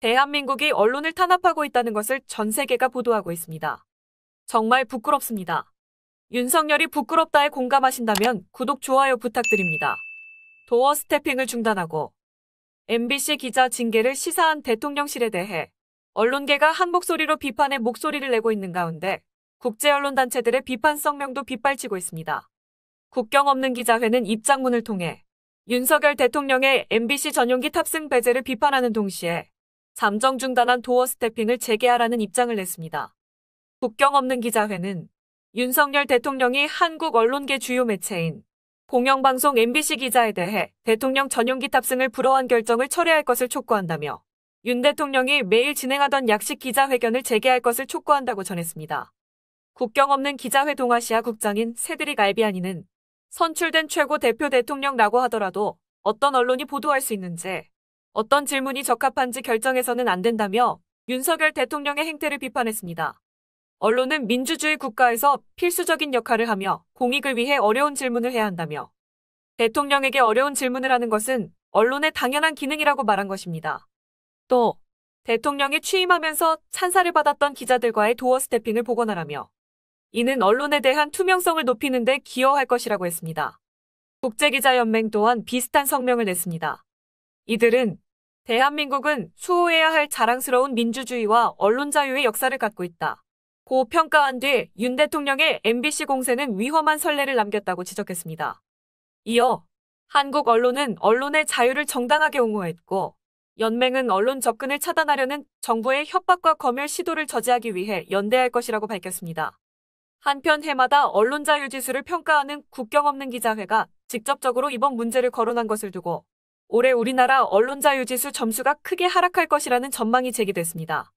대한민국이 언론을 탄압하고 있다는 것을 전 세계가 보도하고 있습니다. 정말 부끄럽습니다. 윤석열이 부끄럽다에 공감하신다면 구독, 좋아요 부탁드립니다. 도어 스태핑을 중단하고 MBC 기자 징계를 시사한 대통령실에 대해 언론계가 한 목소리로 비판의 목소리를 내고 있는 가운데 국제 언론 단체들의 비판 성명도 빗발치고 있습니다. 국경 없는 기자회는 입장문을 통해 윤석열 대통령의 MBC 전용기 탑승 배제를 비판하는 동시에 잠정 중단한 도어 스태핑을 재개하라는 입장을 냈습니다. 국경 없는 기자회는 윤석열 대통령이 한국 언론계 주요 매체인 공영방송 MBC 기자에 대해 대통령 전용기 탑승을 불허한 결정을 철회할 것을 촉구한다며 윤 대통령이 매일 진행하던 약식 기자회견을 재개할 것을 촉구한다고 전했습니다. 국경 없는 기자회 동아시아 국장인 세드릭 알비아니는 선출된 최고 대표 대통령라고 하더라도 어떤 언론이 보도할 수 있는지 어떤 질문이 적합한지 결정해서는 안 된다며 윤석열 대통령의 행태를 비판했습니다. 언론은 민주주의 국가에서 필수적인 역할을 하며 공익을 위해 어려운 질문을 해야 한다며 대통령에게 어려운 질문을 하는 것은 언론의 당연한 기능이라고 말한 것입니다. 또 대통령이 취임하면서 찬사를 받았던 기자들과의 도어 스태핑을 복원하라며 이는 언론에 대한 투명성을 높이는 데 기여할 것이라고 했습니다. 국제기자연맹 또한 비슷한 성명을 냈습니다. 이들은 대한민국은 수호해야 할 자랑스러운 민주주의와 언론자유의 역사를 갖고 있다. 고평가한 뒤 윤 대통령의 MBC 공세는 위험한 선례를 남겼다고 지적했습니다. 이어 한국 언론은 언론의 자유를 정당하게 옹호했고 연맹은 언론 접근을 차단하려는 정부의 협박과 검열 시도를 저지하기 위해 연대할 것이라고 밝혔습니다. 한편 해마다 언론 자유 지수를 평가하는 국경 없는 기자회가 직접적으로 이번 문제를 거론한 것을 두고 올해 우리나라 언론자유지수 점수가 크게 하락할 것이라는 전망이 제기됐습니다.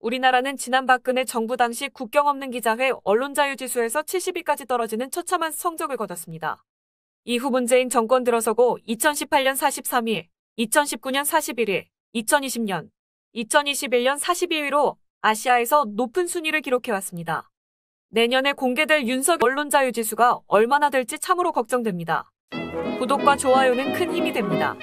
우리나라는 지난 박근혜 정부 당시 국경 없는 기자회 언론자유지수에서 70위까지 떨어지는 처참한 성적을 거뒀습니다. 이후 문재인 정권 들어서고 2018년 43위, 2019년 41위, 2020년, 2021년 42위로 아시아에서 높은 순위를 기록해왔습니다. 내년에 공개될 윤석 언론자유지수가 얼마나 될지 참으로 걱정됩니다. 구독과 좋아요는 큰 힘이 됩니다.